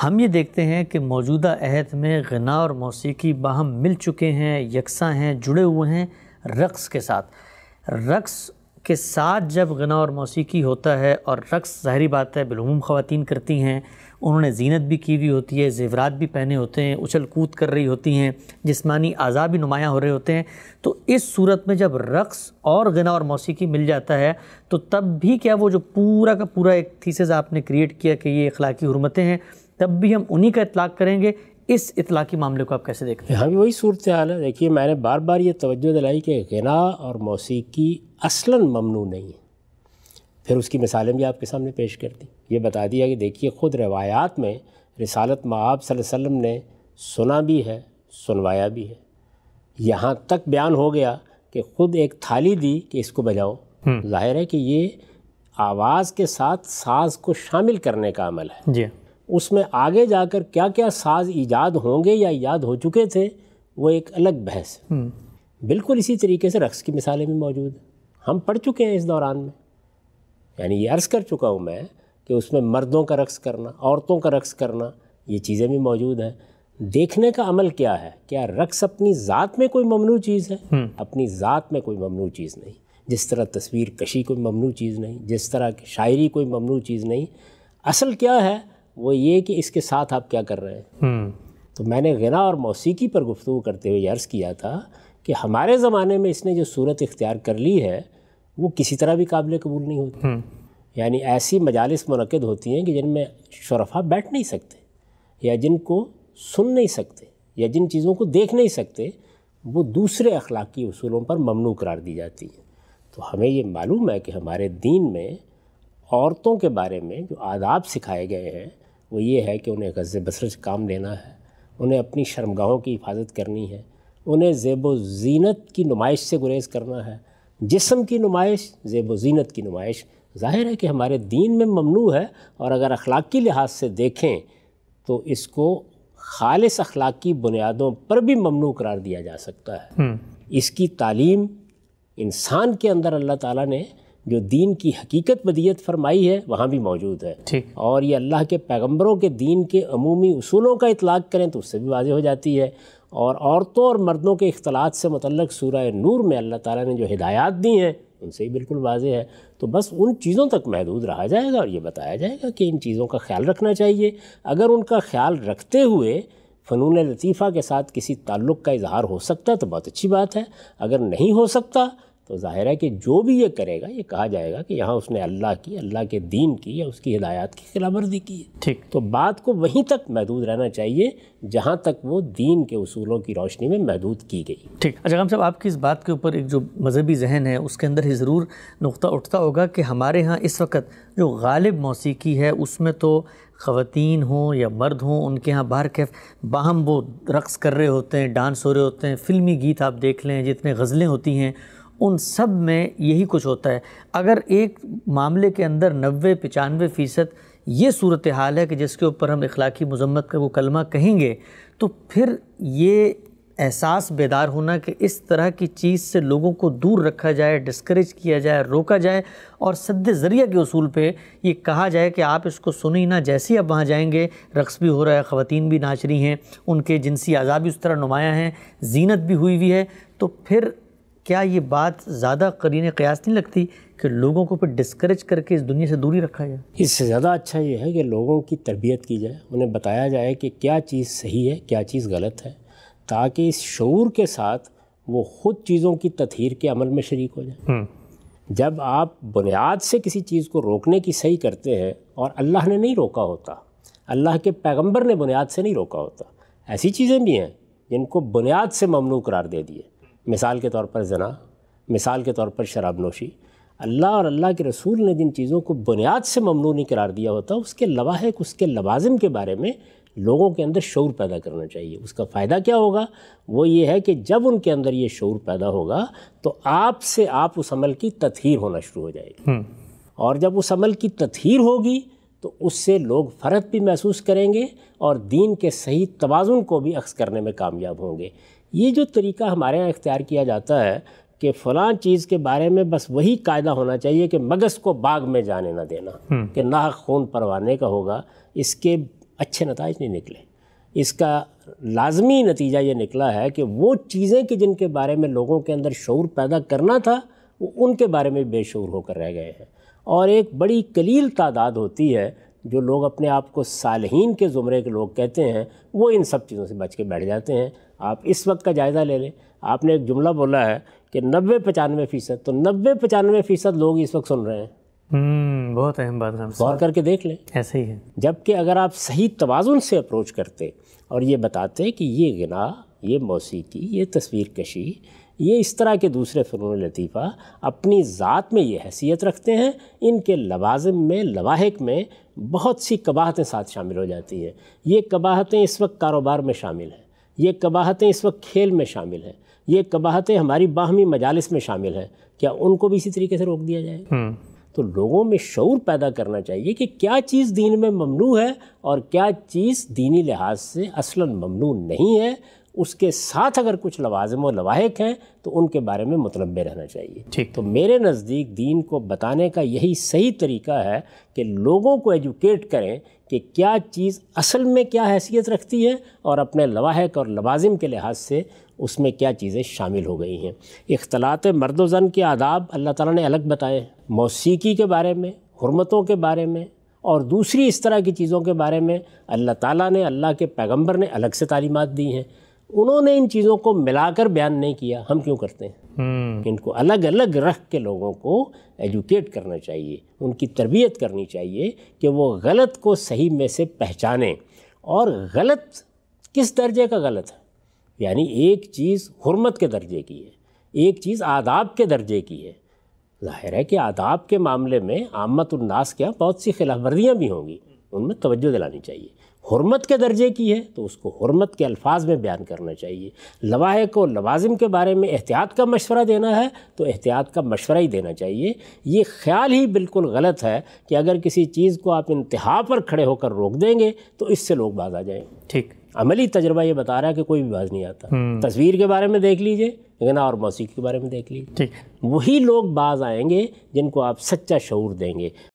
हम ये देखते हैं कि मौजूदा अहद में गना और मौसीकी बाहम मिल चुके हैं यकसा हैं जुड़े हुए हैं रक़्स के साथ रक़्स के साथ जब गना और मौसीकी होता है और रक़्स ज़ाहरी बात है बिलूम ख़वान करती हैं उन्होंने जीनत भी की हुई होती है जेवरात भी पहने होते हैं उछल कूद कर रही होती हैं जिसमानी अज़ा भी नुमायाँ हो रहे होते हैं तो इस सूरत में जब रक़्स और गना और मौसीकी मिल जाता है तो तब भी क्या वो जो पूरा का पूरा एक थीसेज आपने क्रिएट किया कि ये अखलाकी हरमतें हैं तब भी हम उन्हीं का इतलाक़ करेंगे इस इतला के मामले को आप कैसे देखते हैं हाँ भी वही सूरत हाल है देखिए मैंने बार बार ये तोज्जो दिलाई कि गना और मौसीकी असला ममनू नहीं है फिर उसकी मिसालें भी आपके सामने पेश कर दी ये बता दिया कि देखिए ख़ुद रवायात में रिसालत माब वसम ने सुना भी है सुनवाया भी है यहाँ तक बयान हो गया कि ख़ुद एक थाली दी कि इसको बजाओ हम्म। जाहिर है कि ये आवाज़ के साथ साज को शामिल करने का अमल है जी उसमें आगे जाकर क्या क्या साज ईजाद होंगे या ईजाद हो चुके थे वो एक अलग बहस हम्म। बिल्कुल इसी तरीके से रक्स की मिसालें भी मौजूद हैं हम पढ़ चुके हैं इस दौरान में यानी ये अर्ज़ कर चुका हूँ मैं कि उसमें मर्दों का रक्स करना औरतों का रक्स करना ये चीज़ें भी मौजूद हैं देखने का अमल क्या है क्या रक्स अपनी ज़ात में कोई ममनू चीज़ है हम्म। अपनी ज़ात में कोई ममनू चीज़ नहीं जिस तरह तस्वीर कशी कोई ममनू चीज़ नहीं जिस तरह की शायरी कोई ममनू चीज़ नहीं असल क्या है वो ये कि इसके साथ आप क्या कर रहे हैं हम्म। तो मैंने गना और मौसीकी पर गुफ्तु करते हुए अर्ज़ किया था कि हमारे ज़माने में इसने जो सूरत इख्तियार कर ली है वो किसी तरह भी काबिल कबूल नहीं होती हम्म। यानी ऐसी मजालस मनद होती हैं कि जिनमें शरफा बैठ नहीं सकते या जिनको सुन नहीं सकते या जिन चीज़ों को देख नहीं सकते वो दूसरे अखलाकी असूलों पर ममनू करार दी जाती है तो हमें ये मालूम है कि हमारे दीन में औरतों के बारे में जो आदाब सिखाए गए हैं वो ये है कि उन्हें गज़ से काम लेना है उन्हें अपनी शर्मगाहों की हिफाजत करनी है उन्हें जेब व जीनत की नुमाइश से गुरेज करना है जिसम की नुमाइश जेब व जीनत की नुमाइश ज़ाहिर है कि हमारे दीन में ममनू है और अगर अखलाक़ी लिहाज से देखें तो इसको खालिस अखलाक़ी बुनियादों पर भी ममनू करार दिया जा सकता है हम्म। इसकी तालीम इंसान के अंदर अल्लाह ताला ने जो दीन की हकीकत बदियत फरमाई है वहाँ भी मौजूद है ठीक और ये अल्लाह के पैगम्बरों के दीन के अमूमी असूलों का इतलाक़ करें तो उससे भी वाजह हो जाती है और औरतों और मर्दों के अख्तलात से मतलब सूरह नूर में अल्लाह ताला ने जो हिदायत दी हैं उनसे ही बिल्कुल वाजे है तो बस उन चीज़ों तक महदूद रहा जाएगा और ये बताया जाएगा कि इन चीज़ों का ख्याल रखना चाहिए अगर उनका ख्याल रखते हुए फ़नून लतीफ़ा के साथ किसी ताल्लुक़ का इजहार हो सकता है तो बहुत अच्छी बात है अगर नहीं हो सकता तो ज़ाहिर है कि जो भी ये करेगा ये कहा जाएगा कि यहाँ उसने अल्लाह की अल्लाह के दीन की या उसकी हिदायत की खिलाफ वर्जी की है ठीक तो बात को वहीं तक महदूद रहना चाहिए जहाँ तक वो दीन के असूलों की रोशनी में महदूद की गई ठीक अच्छा हम साहब आपकी इस बात के ऊपर एक जो मजहबी जहन है उसके अंदर ही ज़रूर नुक़ा उठता होगा कि हमारे यहाँ इस वक्त जो गालिब मौसीकी है उसमें तो ख़वान हों या मर्द हों उनके यहाँ बाहर कैफ बाहम वो रक़्स कर रहे होते हैं डांस हो रहे होते हैं फ़िल्मी गीत आप देख लें जितने गज़लें होती हैं उन सब में यही कुछ होता है अगर एक मामले के अंदर नबे पचानवे फ़ीसद ये सूरत हाल है कि जिसके ऊपर हम इखलाकी मजम्मत का वो कलमा कहेंगे तो फिर ये एहसास बेदार होना कि इस तरह की चीज़ से लोगों को दूर रखा जाए डिस्करेज किया जाए रोका जाए और सद ज़रिया के असूल पे ये कहा जाए कि आप इसको ही ना जैसे ही आप वहाँ जाएंगे रक्स भी हो रहा है ख़वान भी नाच रही हैं उनके जिनसी आज़ा भी उस तरह नुमाया हैं जीनत भी हुई हुई है तो फिर क्या ये बात ज़्यादा करीन क़्यास नहीं लगती कि लोगों को फिर डिस्करेज करके इस दुनिया से दूरी रखा जाए इससे ज़्यादा अच्छा ये है कि लोगों की तरबियत की जाए उन्हें बताया जाए कि क्या चीज़ सही है क्या चीज़ गलत है ताकि इस शूर के साथ वो ख़ुद चीज़ों की तथहर के अमल में शरीक हो जाए हम्म। जब आप बुनियाद से किसी चीज़ को रोकने की सही करते हैं और अल्लाह ने नहीं रोका होता अल्लाह के पैगम्बर ने बुनियाद से नहीं रोका होता ऐसी चीज़ें भी हैं जिनको बुनियाद से ममनू करार दे दिए मिसाल के तौर पर जना मिसाल के तौर पर शराब नोशी अल्लाह और अल्लाह के रसूल ने जिन चीज़ों को बुनियाद से ममनू नहीं करार दिया होता उसके लवाहक उसके लवाजम के बारे में लोगों के अंदर शौर पैदा करना चाहिए उसका फ़ायदा क्या होगा वो ये है कि जब उनके अंदर ये शौर पैदा होगा तो आपसे आप उस अमल की तथहर होना शुरू हो जाएगी हम्म। और जब उस अमल की तथहर होगी तो उससे लोग फ़र्क भी महसूस करेंगे और दीन के सही तोज़ुन को भी अक्स करने में कामयाब होंगे ये जो तरीका हमारे यहाँ इख्तियार किया जाता है कि फ़लाँ चीज़ के बारे में बस वही कायदा होना चाहिए कि मगज़ को बाग में जाने ना देना हम्म। कि ना खून परवाने का होगा इसके अच्छे नतज नहीं निकले इसका लाजमी नतीजा ये निकला है कि वो चीज़ें कि जिनके बारे में लोगों के अंदर शौर पैदा करना था वो उनके बारे में बेशूर होकर रह गए हैं और एक बड़ी कलील तादाद होती है जो लोग अपने आप को सालहीन के ज़ुमरे के लोग कहते हैं वो इन सब चीज़ों से बच के बैठ जाते हैं आप इस वक्त का जायज़ा ले लें आपने एक जुमला बोला है कि नब्बे पचानवे फ़ीसद तो नब्बे पचानवे फ़ीसद लोग इस वक्त सुन रहे हैं हम्म, बहुत अहम बात है गौर करके देख लें ऐसे ही है जबकि अगर आप सही तोज़ुन से अप्रोच करते और ये बताते कि ये गना ये मौसीकी ये तस्वीर कशी ये इस तरह के दूसरे फ़नून लतीफ़ा अपनी ज़ात में ये हैसियत रखते हैं इनके लवाजम में लवाहक में बहुत सी कबाहतें साथ शामिल हो जाती हैं ये कबाहतें इस वक्त कारोबार में शामिल हैं ये कबाहतें इस वक्त खेल में शामिल हैं ये कबाहतें हमारी बाहमी मजालस में शामिल हैं क्या उनको भी इसी तरीके से रोक दिया जाए हम्म। तो लोगों में शौर पैदा करना चाहिए कि क्या चीज़ दीन में ममनू है और क्या चीज़ दीनी लिहाज से असला ममनू नहीं है उसके साथ अगर कुछ लवाजम और लवाहक हैं तो उनके बारे में मतलब रहना चाहिए ठीक तो मेरे नज़दीक दीन को बताने का यही सही तरीका है कि लोगों को एजुकेट करें कि क्या चीज़ असल में क्या हैसियत रखती है और अपने लवाहक और लवाजिम के लिहाज से उसमें क्या चीज़ें शामिल हो गई हैं इख्तलात मर्द वन के आदाब अल्लाह ताला ने अलग बताए मौसीकी के बारे में हरमतों के बारे में और दूसरी इस तरह की चीज़ों के बारे में अल्लाह ताला ने अल्लाह के पैगंबर ने अलग से तालीमत दी हैं उन्होंने इन चीज़ों को मिलाकर बयान नहीं किया हम क्यों करते हैं हम्म। इनको अलग अलग रख के लोगों को एजुकेट करना चाहिए उनकी तरबियत करनी चाहिए कि वो गलत को सही में से पहचानें और गलत किस दर्जे का गलत है यानी एक चीज़ हरमत के दर्जे की है एक चीज़ आदाब के दर्जे की है जाहिर है कि आदाब के मामले में आमतुलनास के यहाँ बहुत सी खिलाफ भी होंगी उनमें तवज्जो दिलानी चाहिए हरमत के दर्जे की है तो उसको हरमत के अल्फाज में बयान करना चाहिए लवाहे को लवाजिम के बारे में एहतियात का मशवरा देना है तो एहतियात का मशवरा ही देना चाहिए ये ख्याल ही बिल्कुल गलत है कि अगर किसी चीज़ को आप इंतहा पर खड़े होकर रोक देंगे तो इससे लोग बाज आ जाएँ ठीक अमली तजर्बा ये बता रहा है कि कोई भी बाज नहीं आता हम्म। तस्वीर के बारे में देख लीजिए गना और मौसी के बारे में देख लीजिए ठीक वही लोग बाज आएंगे जिनको आप सच्चा शूर देंगे